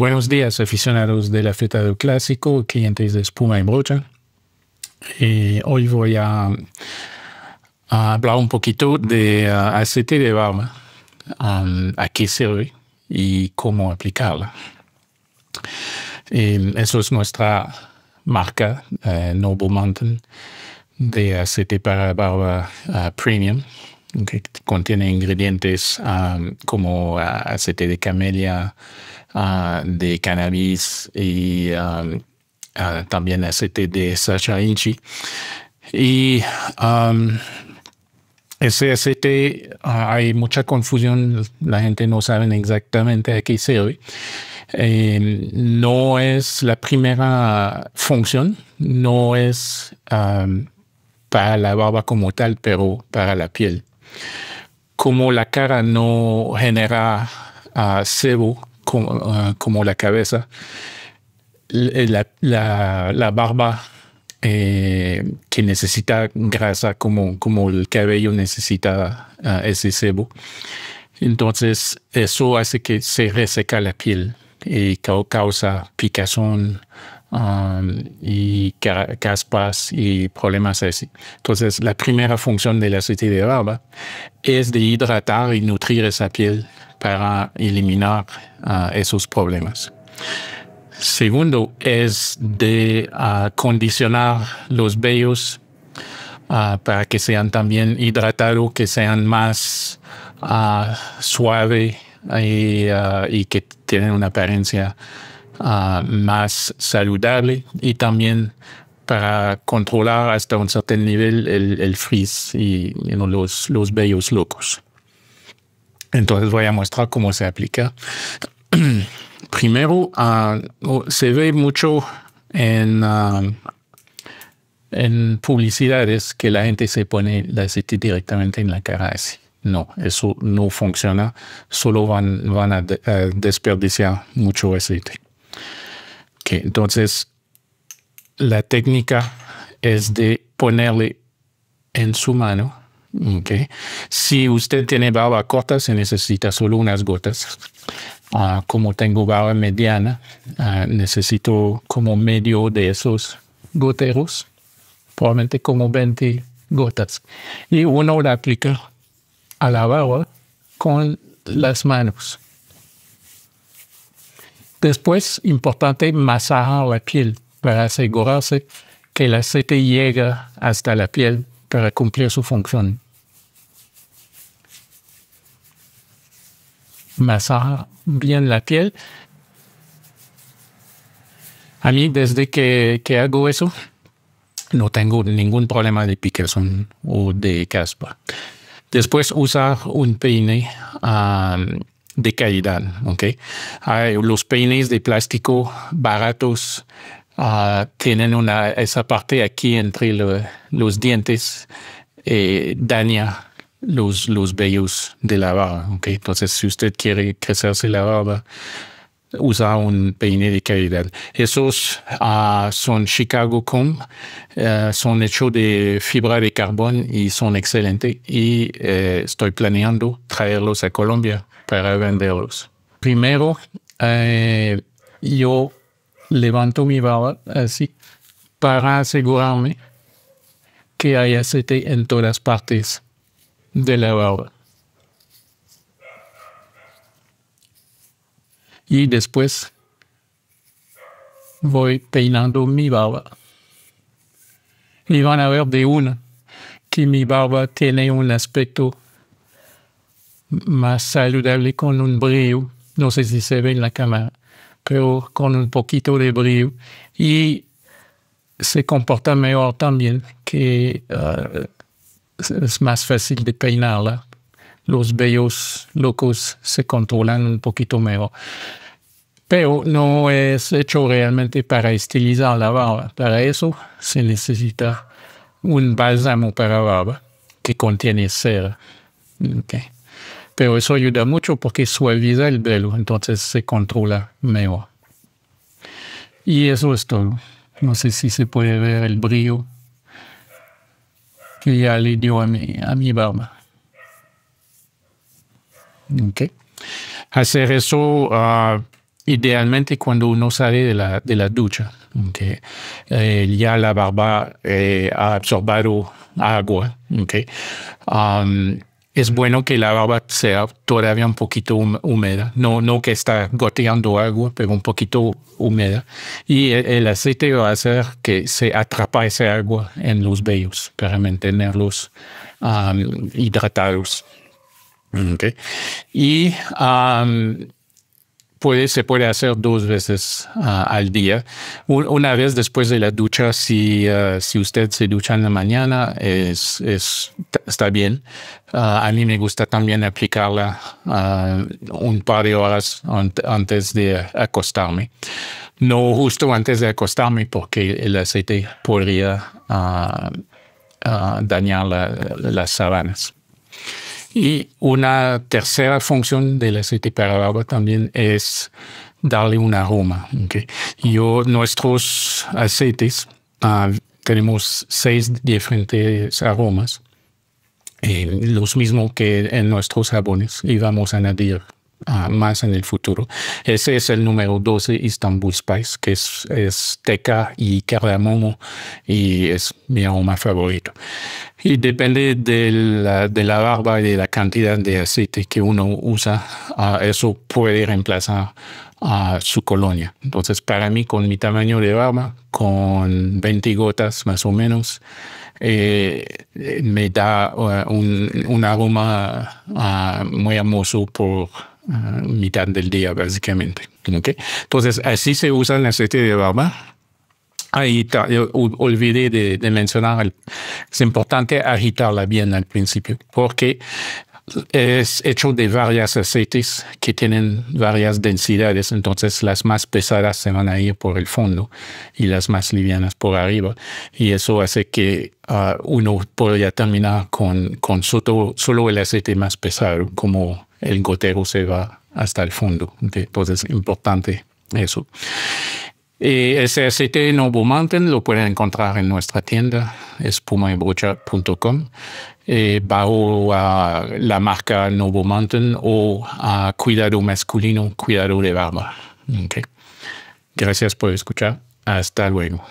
Buenos días, aficionados de la del clásico, clientes de espuma y brocha. Eh, hoy voy a, hablar un poquito de uh, aceite de barba, um, a qué sirve y cómo aplicarla. Y eso es nuestra marca, uh, Noble Mountain, de aceite para barba uh, premium que contiene ingredientes ah, como ah, aceite de camelia, ah, de cannabis y también aceite de Inchi. Y ese aceite, hay mucha confusión, la gente no sabe exactamente a qué sirve. Eh, no es la primera función, no es para la barba como tal, pero para la piel. Como la cara no genera ah, sebo ah, como, la cabeza, eh, la, la, barba eh, que necesita grasa como, el cabello necesita ah, ese sebo. Entonces eso hace que se reseca la piel y causa picazón um, y caspas y problemas así. Entonces, la primera función de la aceite de barba es de hidratar y nutrir esa piel para eliminar uh, esos problemas. Segundo es de uh, condicionar los vellos uh, para que sean también hidratados, que sean más suaves Ah, y, que tienen una apariencia ah, más saludable y también para controlar hasta un cierto nivel el, frizz y los, los bellos locos. Entonces voy a mostrar cómo se aplica. Primero, ah, oh, se ve mucho en, en publicidades que la gente se pone la CT directamente en la cara así. No, eso no funciona. Solo van, van a, desperdiciar mucho aceite. Okay, entonces, la técnica es de ponerle en su mano. Si usted tiene barba corta, se necesita solo unas gotas. Ah, como tengo barba mediana, ah, necesito como medio de esos goteros, probablemente como 20 gotas. Y uno la aplica la con las manos. Después, importante, masajar la piel para asegurarse que el aceite llega hasta la piel para cumplir su función. Masajar bien la piel. A mí, desde que, hago eso, no tengo ningún problema de picazón o de caspa. Después usar un peine um, de calidad. ¿okay? los peines de plástico baratos uh, tienen una, esa parte aquí entre los dientes y eh, daña los, los vellos de la barba. Entonces, si usted quiere crecerse la barba, usa un peine de calidad. Esos ah, son Chicago com eh, son hechos de fibra de carbón y son excelentes. Y eh, estoy planeando traerlos a Colombia para venderlos. Primero, eh, yo levanto mi barra así para asegurarme que hay aceite en todas partes de la barra. y después voy peinando mi barba. Y van a ver de una que mi barba tiene un aspecto más saludable con un brillo. No sé si se ve en la cámara, pero con un poquito de brillo. Y se comporta mejor también, que ah, es más fácil de peinarla. Los bellos locos se controlan un poquito mejor. pero no es hecho realmente para estilizar la barba. Para eso se necesita un bálsamo para barba que contiene cera. Pero eso ayuda mucho porque suaviza el velo, entonces se controla mejor. Y eso es todo. No sé si se puede ver el brillo que ya le dio a mi, a mi barba. Okay. Hacer eso ah, Idealmente cuando uno sale de la, de la ducha, que eh, ya la barba ha eh, absorbido agua, es bueno que la barba sea todavía un poquito húmeda, no, no que está goteando agua, pero un poquito húmeda. Y e, el, aceite va a hacer que se atrapa ese agua en los vellos para mantenerlos hidratados. Y se puede hacer dos veces ah, al día. una vez después de la ducha, si, ah, si usted se ducha en la mañana, es, está bien. Ah, a mí me gusta también aplicarla un par de horas antes de acostarme. No justo antes de acostarme porque el aceite podría dañar las sábanas. Y una tercera función del aceite para también es darle un aroma. Yo, nuestros aceites, ah, tenemos seis diferentes aromas, eh, los mismos que en nuestros jabones, y vamos a añadir más en el futuro. Ese es el número 12, Istanbul Spice, que es, es teca y cardamomo y es mi aroma favorito. Y depende de la, de la barba y de la cantidad de aceite que uno usa, ah, eso puede reemplazar a su colonia. Entonces, para mí, con mi tamaño de barba, con 20 gotas más o menos, eh, eh, me da ah, un, aroma ah, muy hermoso por Ah, mitad del día, básicamente. Entonces, así se usa el aceite de barba. Ahí olvidé de, mencionar, es importante agitarla bien al principio, porque es hecho de varias aceites que tienen varias densidades, entonces las más pesadas se van a ir por el fondo y las más livianas por arriba. Y eso hace que ah, uno pueda terminar con, solo, el aceite más pesado, como el gotero se va hasta el fondo. Entonces pues, es importante eso. Y eh, aceite Novo Mountain lo pueden encontrar en nuestra tienda es eh, bajo a la marca Novo Mountain o a Cuidado Masculino, Cuidado de Barba. Gracias por escuchar. Hasta luego.